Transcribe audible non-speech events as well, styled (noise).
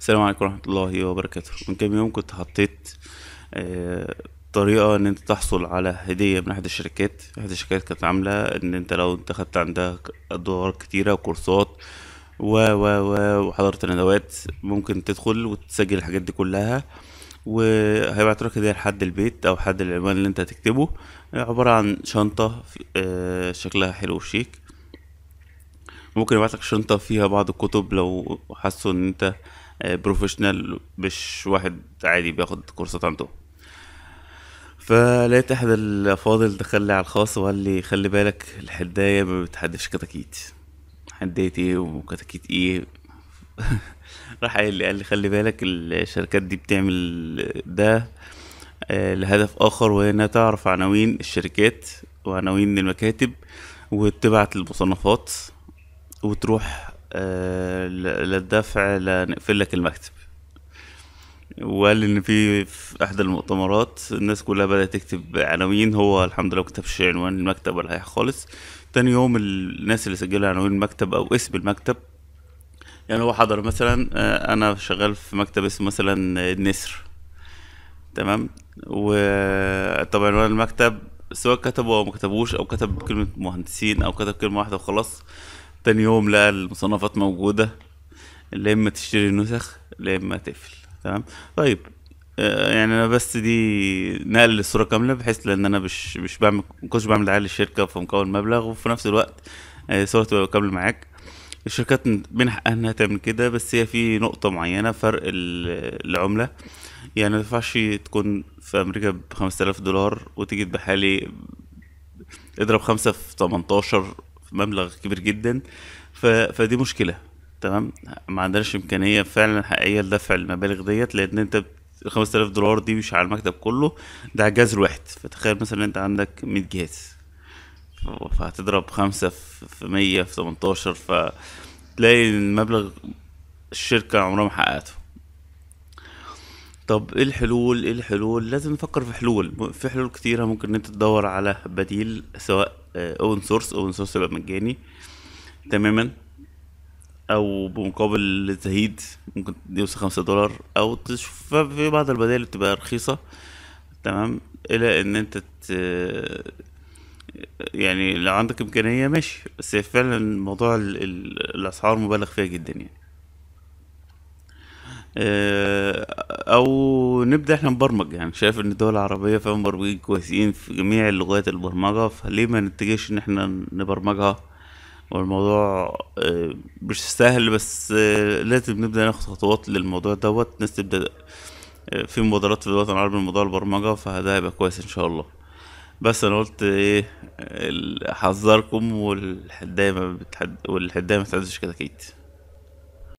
السلام عليكم ورحمه الله وبركاته من كام يوم كنت حطيت آه، طريقه ان انت تحصل على هديه من احد الشركات احد الشركات كانت عامله ان انت لو انت خدت عندها دورات كتيره وكورسات و و و وحضرت ندوات ممكن تدخل وتسجل الحاجات دي كلها وهيبعت لك هديه لحد البيت او حد العنوان اللي انت هتكتبه عباره عن شنطه آه، شكلها حلو وشيك ممكن يبعتلك شنطه فيها بعض الكتب لو حاسوا ان انت بروفيشنال آه، مش واحد عادي بياخد كورسات عنده فلقيت احد الافاضل دخل لي على الخاص وقال لي خلي بالك الحدايه ما بتحدش كتاكيت حديت ايه وكتاكيت ايه (laughs) راح قال لي قال لي خلي بالك الشركات دي بتعمل ده آه، لهدف اخر وهي انها تعرف عناوين الشركات وعناوين المكاتب وتبعت المصنفات وتروح آه، للدفع لنقفل لك المكتب وقال ان في احد احدى المؤتمرات الناس كلها بدات تكتب عناوين هو الحمد لله كتبش عنوان المكتب ولا حاجه خالص تاني يوم الناس اللي سجلوا عناوين المكتب او اسم المكتب يعني هو حضر مثلا آه، انا شغال في مكتب اسمه مثلا النسر تمام وطبعا عنوان المكتب سواء كتبه او ما كتبوش او كتب كلمه مهندسين او كتب كلمه واحده وخلاص تاني يوم لقى المصنفات موجوده اللي اما تشتري نسخ اللي اما تقفل تمام طيب آه، يعني انا بس دي نقل الصوره كامله بحيث لان انا مش مش بعمل مكنتش كنتش بعمل دعايه للشركه فمكون مبلغ وفي نفس الوقت آه، الصوره تبقى كامله معاك الشركات من حقها انها تعمل كده بس هي في نقطه معينه فرق العمله يعني ما ينفعش تكون في امريكا ب 5000 دولار وتيجي تبيعها لي اضرب خمسة في 18 مبلغ كبير جدا ف... فدي مشكله تمام ما عندناش امكانيه فعلا حقيقيه لدفع المبالغ ديت لان انت ال 5000 دولار دي مش على المكتب كله ده على الجهاز الواحد فتخيل مثلا انت عندك 100 جهاز فهتضرب خمسة في مية في تمنتاشر فتلاقي المبلغ الشركة عمرها ما حققته طب ايه الحلول ايه الحلول لازم نفكر في حلول في حلول كتيره ممكن ان انت تدور على بديل سواء اوبن سورس اوبن سورس يبقى مجاني تماما او بمقابل زهيد ممكن يوصل خمسة دولار او تشوف في بعض البدائل بتبقى رخيصة تمام الى ان انت ت... يعني لو عندك امكانية ماشي بس فعلا موضوع ال... الاسعار مبالغ فيها جدا يعني آه، او نبدا احنا نبرمج يعني شايف ان الدول العربيه فيها مبرمجين كويسين في جميع لغات البرمجه فليه ما نتجهش ان احنا نبرمجها والموضوع آه، مش سهل بس آه، لازم نبدا ناخد خطوات للموضوع دوت الناس تبدا في مبادرات في الوطن العربي لموضوع البرمجه فده هيبقى كويس ان شاء الله بس انا قلت ايه احذركم والحدايه ما بتحد والحدايه ما كده كتاكيت